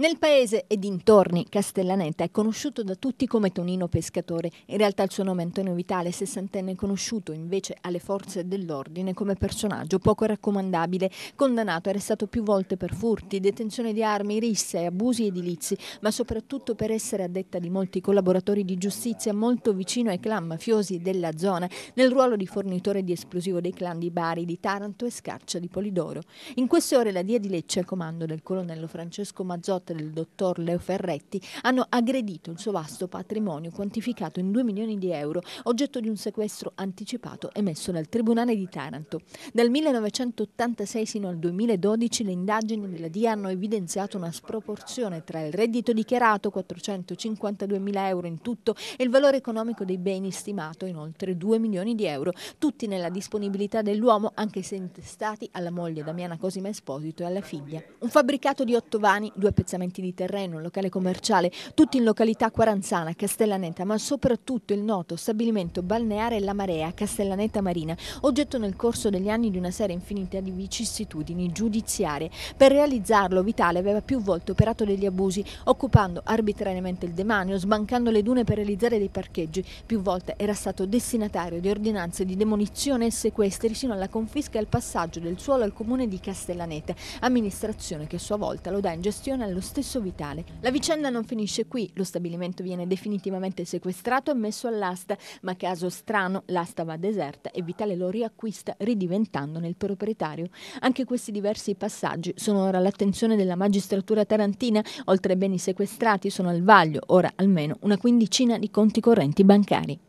Nel paese e dintorni Castellaneta è conosciuto da tutti come Tonino Pescatore, in realtà il suo nome è Antonio Vitale, sessantenne, conosciuto invece alle forze dell'ordine come personaggio poco raccomandabile, condannato, arrestato più volte per furti, detenzione di armi, risse, abusi edilizi, ma soprattutto per essere addetta di molti collaboratori di giustizia molto vicino ai clan mafiosi della zona, nel ruolo di fornitore di esplosivo dei clan di Bari, di Taranto e Scaccia di Polidoro. In queste ore la Dia di Lecce, al comando del colonnello Francesco Mazzotta, parte del dottor Leo Ferretti hanno aggredito il suo vasto patrimonio quantificato in 2 milioni di euro, oggetto di un sequestro anticipato emesso dal Tribunale di Taranto. Dal 1986 sino al 2012 le indagini della DIA hanno evidenziato una sproporzione tra il reddito dichiarato, 452 mila euro in tutto, e il valore economico dei beni stimato in oltre 2 milioni di euro, tutti nella disponibilità dell'uomo anche se intestati alla moglie Damiana Cosima Esposito e alla figlia. Un fabbricato di otto vani, due pezzettini spiazzamenti di terreno, un locale commerciale, tutti in località Quaranzana, Castellaneta, ma soprattutto il noto stabilimento balneare La Marea, Castellaneta Marina, oggetto nel corso degli anni di una serie infinita di vicissitudini giudiziarie. Per realizzarlo Vitale aveva più volte operato degli abusi, occupando arbitrariamente il demanio, sbancando le dune per realizzare dei parcheggi, più volte era stato destinatario di ordinanze di demolizione e sequestri sino alla confisca e al passaggio del suolo al comune di Castellaneta, amministrazione che a sua volta lo dà in gestione allo lo stesso Vitale. La vicenda non finisce qui, lo stabilimento viene definitivamente sequestrato e messo all'asta, ma caso strano l'asta va deserta e Vitale lo riacquista ridiventandone il proprietario. Anche questi diversi passaggi sono ora all'attenzione della magistratura tarantina, oltre ai beni sequestrati sono al vaglio, ora almeno una quindicina di conti correnti bancari.